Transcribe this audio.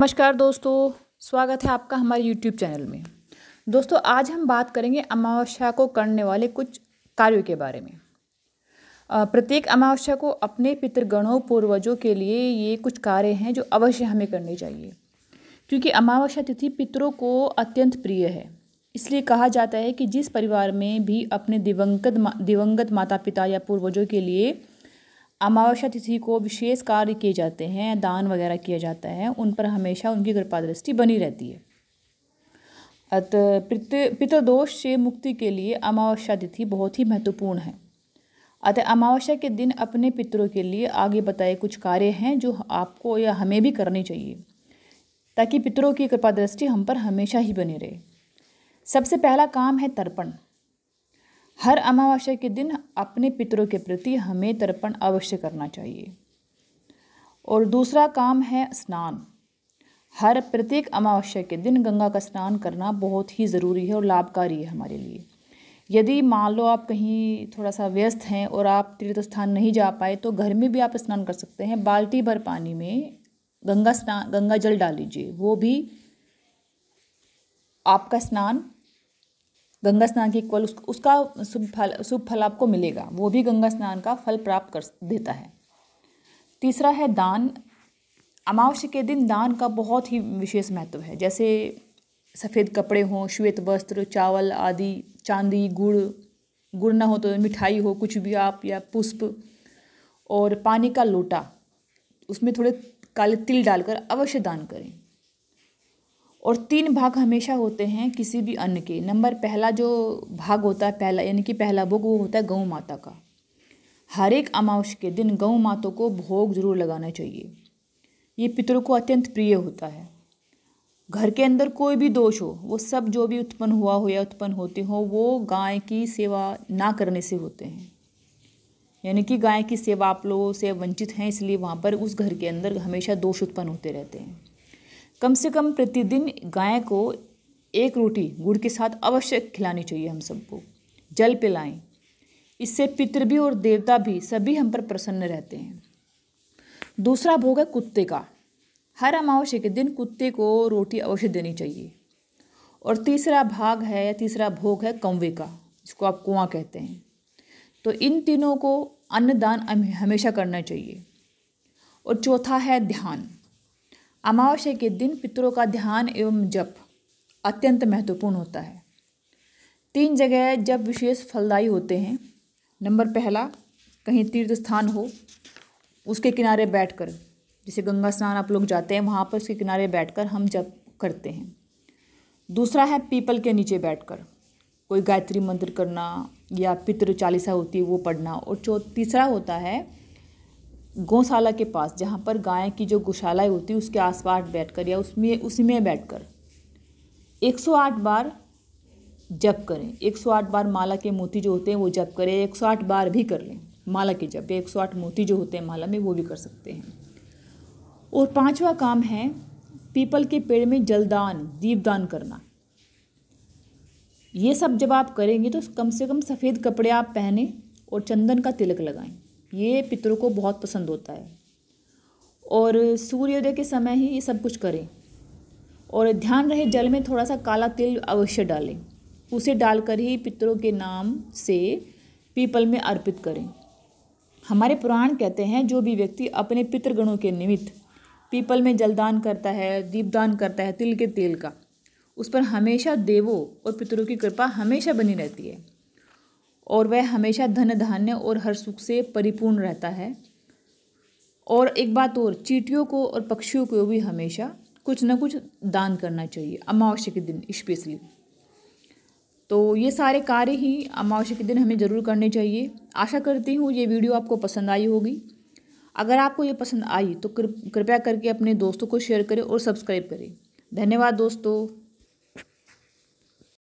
नमस्कार दोस्तों स्वागत है आपका हमारे YouTube चैनल में दोस्तों आज हम बात करेंगे अमावस्या को करने वाले कुछ कार्यों के बारे में प्रत्येक अमावस्या को अपने पितृगणों पूर्वजों के लिए ये कुछ कार्य हैं जो अवश्य हमें करने चाहिए क्योंकि अमावस्या तिथि पितरों को अत्यंत प्रिय है इसलिए कहा जाता है कि जिस परिवार में भी अपने दिवंगत दिवंगत माता पिता या पूर्वजों के लिए अमावस्या तिथि को विशेष कार्य किए जाते हैं दान वगैरह किया जाता है उन पर हमेशा उनकी कृपा दृष्टि बनी रहती है अतः पितृदोष से मुक्ति के लिए अमावस्या तिथि बहुत ही महत्वपूर्ण है अतः अमावस्या के दिन अपने पितरों के लिए आगे बताए कुछ कार्य हैं जो आपको या हमें भी करने चाहिए ताकि पितरों की कृपा दृष्टि हम पर हमेशा ही बनी रहे सबसे पहला काम है तर्पण हर अमावस्या के दिन अपने पितरों के प्रति हमें तर्पण अवश्य करना चाहिए और दूसरा काम है स्नान हर प्रत्येक अमावस्या के दिन गंगा का स्नान करना बहुत ही ज़रूरी है और लाभकारी है हमारे लिए यदि मान लो आप कहीं थोड़ा सा व्यस्त हैं और आप तीर्थ स्थान नहीं जा पाए तो घर में भी आप स्नान कर सकते हैं बाल्टी भर पानी में गंगा स्नान गंगा जल डाल लीजिए वो भी आपका स्नान गंगा स्नान के इक्वल उस, उसका शुभ फल शुभ फल आपको मिलेगा वो भी गंगा स्नान का फल प्राप्त कर देता है तीसरा है दान अमावस्या के दिन दान का बहुत ही विशेष महत्व है जैसे सफ़ेद कपड़े हों श्वेत वस्त्र चावल आदि चांदी गुड़ गुड़ ना हो तो मिठाई हो कुछ भी आप या पुष्प और पानी का लोटा उसमें थोड़े काले तिल डालकर अवश्य दान करें और तीन भाग हमेशा होते हैं किसी भी अन्न के नंबर पहला जो भाग होता है पहला यानी कि पहला भोग वो होता है गऊ माता का हर एक अमावस के दिन गऊ माता को भोग जरूर लगाना चाहिए ये पितरों को अत्यंत प्रिय होता है घर के अंदर कोई भी दोष हो वो सब जो भी उत्पन्न हुआ हो या उत्पन्न होते हो वो गाय की सेवा ना करने से होते हैं यानी कि गाय की सेवा आप लोगों से वंचित हैं इसलिए वहाँ पर उस घर के अंदर हमेशा दोष उत्पन्न होते रहते हैं कम से कम प्रतिदिन गाय को एक रोटी गुड़ के साथ अवश्य खिलानी चाहिए हम सबको जल पिलाएं इससे पितृ भी और देवता भी सभी हम पर प्रसन्न रहते हैं दूसरा भोग है कुत्ते का हर अमावस्या के दिन कुत्ते को रोटी अवश्य देनी चाहिए और तीसरा भाग है या तीसरा भोग है कौवे का जिसको आप कुआं कहते हैं तो इन तीनों को अन्नदान हमेशा करना चाहिए और चौथा है ध्यान अमावस्या के दिन पितरों का ध्यान एवं जप अत्यंत महत्वपूर्ण होता है तीन जगह जब विशेष फलदायी होते हैं नंबर पहला कहीं तीर्थ स्थान हो उसके किनारे बैठकर जैसे गंगा स्नान आप लोग जाते हैं वहाँ पर उसके किनारे बैठकर हम जप करते हैं दूसरा है पीपल के नीचे बैठकर कोई गायत्री मंत्र करना या पितृ चालीसा होती है वो पढ़ना और चौ तीसरा होता है गौशाला के पास जहाँ पर गाय की जो गौशाला होती है उसके आसपास बैठकर या उसमें उसमें सौ 108 बार जप करें 108 बार माला के मोती जो होते हैं वो जप करें 108 बार भी कर लें माला के जप सौ 108 मोती जो होते हैं माला में वो भी कर सकते हैं और पांचवा काम है पीपल के पेड़ में जलदान दीपदान करना ये सब जब आप करेंगे तो कम से कम सफ़ेद कपड़े आप पहने और चंदन का तिलक लगाएं ये पितरों को बहुत पसंद होता है और सूर्योदय के समय ही ये सब कुछ करें और ध्यान रहे जल में थोड़ा सा काला तिल अवश्य डालें उसे डालकर ही पितरों के नाम से पीपल में अर्पित करें हमारे पुराण कहते हैं जो भी व्यक्ति अपने पितृगणों के निमित्त पीपल में जलदान करता है दीपदान करता है तिल के तेल का उस पर हमेशा देवों और पितरों की कृपा हमेशा बनी रहती है और वह हमेशा धन धान्य और हर सुख से परिपूर्ण रहता है और एक बात और चीटियों को और पक्षियों को भी हमेशा कुछ ना कुछ दान करना चाहिए अमावस्या के दिन स्पेशली तो ये सारे कार्य ही अमावस्या के दिन हमें ज़रूर करने चाहिए आशा करती हूँ ये वीडियो आपको पसंद आई होगी अगर आपको ये पसंद आई तो कृपया करके अपने दोस्तों को शेयर करें और सब्सक्राइब करें धन्यवाद दोस्तों